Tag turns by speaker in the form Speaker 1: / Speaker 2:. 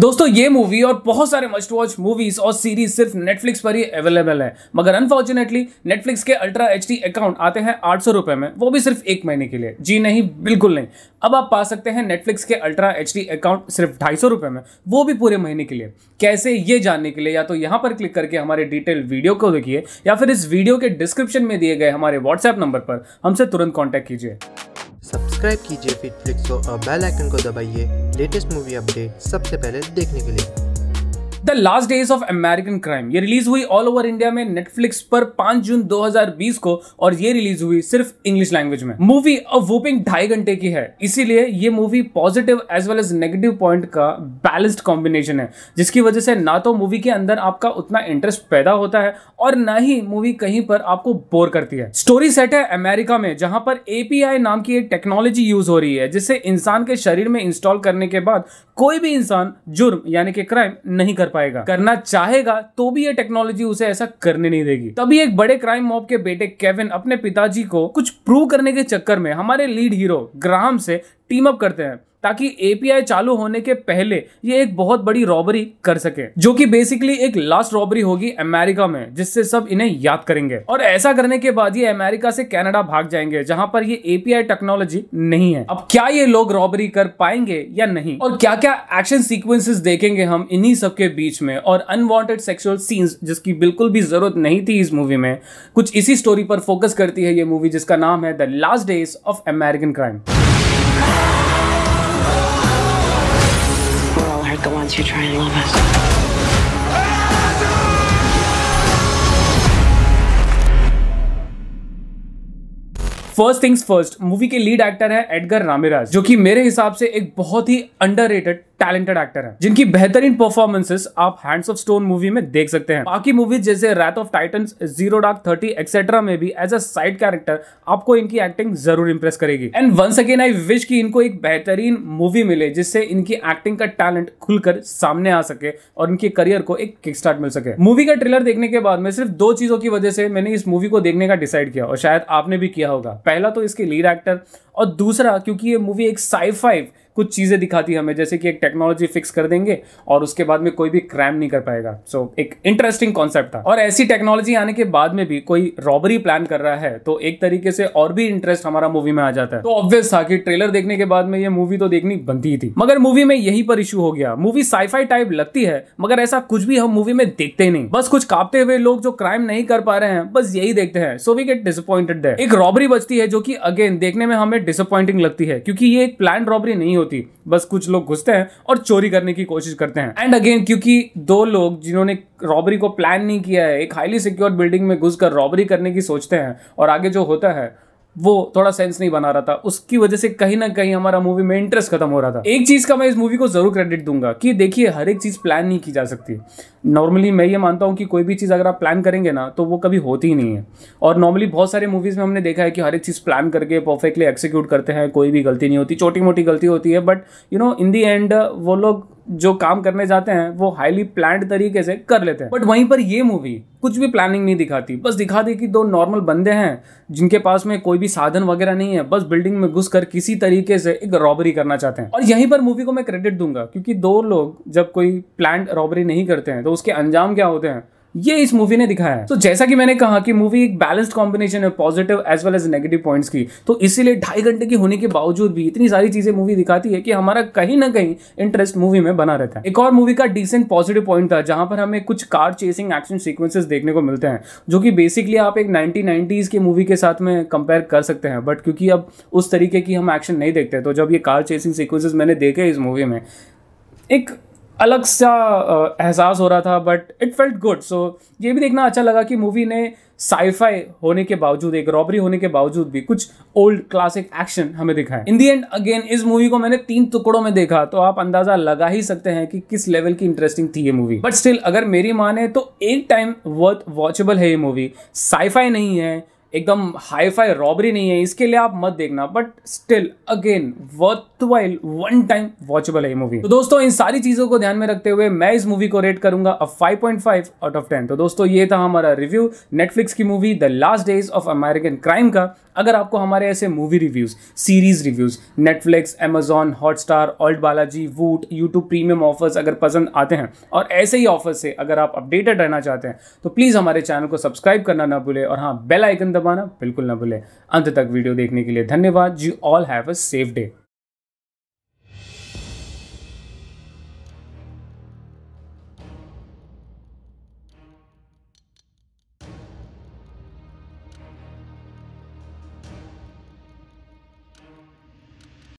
Speaker 1: दोस्तों ये मूवी और बहुत सारे मस्ट वॉच मूवीज और सीरीज सिर्फ नेटफ्लिक्स पर ही अवेलेबल है मगर अनफॉर्चुनेटली नेटफ्लिक्स के अल्ट्रा एच अकाउंट आते हैं आठ सौ रुपए में वो भी सिर्फ एक महीने के लिए जी नहीं बिल्कुल नहीं अब आप पा सकते हैं नेटफ्लिक्स के अल्ट्रा एच अकाउंट सिर्फ ढाई सौ रुपए में वो भी पूरे महीने के लिए कैसे ये जानने के लिए या तो यहाँ पर क्लिक करके हमारे डिटेल वीडियो को देखिए या फिर इस वीडियो के डिस्क्रिप्शन में दिए गए हमारे व्हाट्सएप नंबर पर हमसे तुरंत कॉन्टैक्ट कीजिए सब्सक्राइब कीजिए फिटफ्लिक्स और बेल आइकन को दबाइए लेटेस्ट मूवी अपडेट सबसे पहले देखने के लिए the last days of American crime ये रिलीज हुई ऑल ओवर इंडिया में नेटफ्लिक्स पर 5 जून 2020 को और ये रिलीज हुई सिर्फ इंग्लिश लैंग्वेज में मूवी अब वोपिंग ढाई घंटे की है इसीलिए ये movie positive as well as negative point का बैलेंस्ड कॉम्बिनेशन है जिसकी वजह से ना तो मूवी के अंदर आपका उतना इंटरेस्ट पैदा होता है और न ही मूवी कहीं पर आपको बोर करती है स्टोरी सेट है अमेरिका में जहां पर एपीआई नाम की एक टेक्नोलॉजी यूज हो रही है जिसे इंसान के शरीर में इंस्टॉल करने के बाद कोई भी इंसान जुर्म यानी कि क्राइम नहीं कर पाएगा करना चाहेगा तो भी ये टेक्नोलॉजी उसे ऐसा करने नहीं देगी तभी एक बड़े क्राइम मॉब के बेटे केविन अपने पिताजी को कुछ प्रूव करने के चक्कर में हमारे लीड हीरो ग्राम से टीम अप करते हैं ताकि एपीआई चालू होने के पहले ये एक बहुत बड़ी रॉबरी कर सके जो कि बेसिकली एक लास्ट रॉबरी होगी अमेरिका में जिससे सब इन्हें याद करेंगे और ऐसा करने के बाद ये अमेरिका से कनाडा भाग जाएंगे जहां पर ये एपीआई टेक्नोलॉजी नहीं है अब क्या ये लोग रॉबरी कर पाएंगे या नहीं और क्या क्या एक्शन सिक्वेंसेज देखेंगे हम इन्हीं सबके बीच में और अनवॉन्टेड सेक्सुअल सीन्स जिसकी बिल्कुल भी जरूरत नहीं थी इस मूवी में कुछ इसी स्टोरी पर फोकस करती है ये मूवी जिसका नाम है the last days of American crime you try and love us. First things first movie के लीड एक्टर है एडगर रामेराज जो कि मेरे हिसाब से एक बहुत ही अंडर टैलेंटेड एक्टर हैं जिनकी बेहतरीन परफॉर्मेंसेस आप हैंड्स ऑफ स्टोन मूवी में देख सकते हैं बाकी मूवीज जैसे wrath of Titan zero dark thirty etcetera में भी एज अ साइड कैरेक्टर आपको इनकी एक्टिंग जरूर इंप्रेस करेगी and once again I wish की इनको एक बेहतरीन मूवी मिले जिससे इनकी एक्टिंग का टैलेंट खुलकर सामने आ सके और इनके करियर को एक किक स्टार्ट मिल सके मूवी का ट्रेलर देखने के बाद में सिर्फ दो चीजों की वजह से मैंने इस मूवी को देखने का डिसाइड किया और शायद आपने भी किया होगा पहला तो इसके लीड एक्टर और दूसरा क्योंकि ये मूवी एक साई फाइव कुछ चीज़ें दिखाती है हमें जैसे कि एक टेक्नोलॉजी फिक्स कर देंगे और उसके बाद में कोई भी क्राइम नहीं कर पाएगा सो so, एक इंटरेस्टिंग कॉन्सेप्ट था और ऐसी टेक्नोलॉजी आने के बाद में भी कोई रॉबरी प्लान कर रहा है तो एक तरीके से और भी इंटरेस्ट हमारा मूवी में आ जाता है तो ऑब्वियस था कि ट्रेलर देखने के बाद में ये मूवी तो देखनी बनती थी मगर मूवी में यही पर इशू हो गया मूवी साईफाई टाइप लगती है मगर ऐसा कुछ भी हम मूवी में देखते नहीं बस कुछ कांपते हुए लोग जो क्राइम नहीं कर पा रहे हैं बस यही देखते हैं सो वी गेट डिसअपॉइंटेड एक रॉबरी बचती है जो कि अगेन देखने में हमें डिसअपॉइंटिंग लगती है क्योंकि ये एक प्लान रॉबरी नहीं होती बस कुछ लोग घुसते हैं और चोरी करने की कोशिश करते हैं एंड अगेन क्योंकि दो लोग जिन्होंने रॉबरी को प्लान नहीं किया है एक हाईली सिक्योर बिल्डिंग में घुसकर रॉबरी करने की सोचते हैं और आगे जो होता है वो थोड़ा सेंस नहीं बना रहा था उसकी वजह से कहीं ना कहीं हमारा मूवी में इंटरेस्ट खत्म हो रहा था एक चीज का मैं इस मूवी को जरूर क्रेडिट दूंगा कि देखिए हर एक चीज प्लान नहीं की जा सकती नॉर्मली मैं ये मानता हूँ कि कोई भी चीज़ अगर आप प्लान करेंगे ना तो वो कभी होती ही नहीं है और नॉर्मली बहुत सारे मूवीज़ में हमने देखा है कि हर एक चीज़ प्लान करके परफेक्टली एक्सिक्यूट करते हैं कोई भी गलती नहीं होती छोटी मोटी गलती होती है but you know in the end वो लोग जो काम करने जाते हैं वो हाईली प्लान तरीके से कर लेते हैं बट वहीं पर ये मूवी कुछ भी प्लानिंग नहीं दिखाती बस दिखा दी कि दो नॉर्मल बंदे हैं जिनके पास में कोई भी साधन वगैरह नहीं है बस बिल्डिंग में घुस कर किसी तरीके से एक रॉबरी करना चाहते हैं और यहीं पर मूवी को मैं क्रेडिट दूंगा क्योंकि दो लोग जब कोई प्लान रॉबरी नहीं करते हैं तो तो उसके अंजाम क्या होते हैं ये इस मूवी ने दिखाया है तो जैसा कि मैंने कहा कि मूवी एक बैलेंस्ड कॉम्बिनेशन है positive as well as negative points की तो इसीलिए ढाई घंटे की होने के बावजूद भी इतनी सारी चीजें मूवी दिखाती है कि हमारा कहीं ना कहीं इंटरेस्ट मूवी में बना रहता है एक और मूवी का डिसेंट पॉजिटिव पॉइंट था जहां पर हमें कुछ कार चेसिंग एक्शन सिक्वेंसेज देखने को मिलते हैं जो कि बेसिकली आप एक नाइनटीन की मूवी के साथ में कंपेयर कर सकते हैं बट क्योंकि अब उस तरीके की हम एक्शन नहीं देखते तो जब ये कार चेसिंग सिक्वेंसेज मैंने देखे इस मूवी में एक अलग सा एहसास हो रहा था but it felt good so ये भी देखना अच्छा लगा कि मूवी ने साईफाई होने के बावजूद एक रॉबरी होने के बावजूद भी कुछ ओल्ड क्लासिक एक्शन हमें दिखाया इन दी एंड अगेन इस मूवी को मैंने तीन टुकड़ों में देखा तो आप अंदाजा लगा ही सकते हैं कि किस लेवल की इंटरेस्टिंग थी ये मूवी बट स्टिल अगर मेरी माने तो एक टाइम वर्थ वॉचेबल है ये मूवी साईफाई नहीं है एकदम हाई फाई रॉबरी नहीं है इसके लिए आप मत देखना but still again worthwhile one time watchable है मूवी तो दोस्तों इन सारी चीज़ों को ध्यान में रखते हुए मैं इस मूवी को रेट करूंगा अब 5.5 आउट ऑफ 10 तो दोस्तों ये था हमारा रिव्यू नेटफ्लिक्स की movie the last days of American crime का अगर आपको हमारे ऐसे movie reviews series reviews Netflix Amazon Hotstar Alt Balaji Voot YouTube premium offers अगर पसंद आते हैं और ऐसे ही ऑफर्स से अगर आप अपडेटेड रहना चाहते हैं तो प्लीज़ हमारे चैनल को सब्सक्राइब करना ना भूले और हाँ बेल आइकन दबाना बिल्कुल ना भूलें अंत तक वीडियो देखने के लिए धन्यवाद you all have a safe day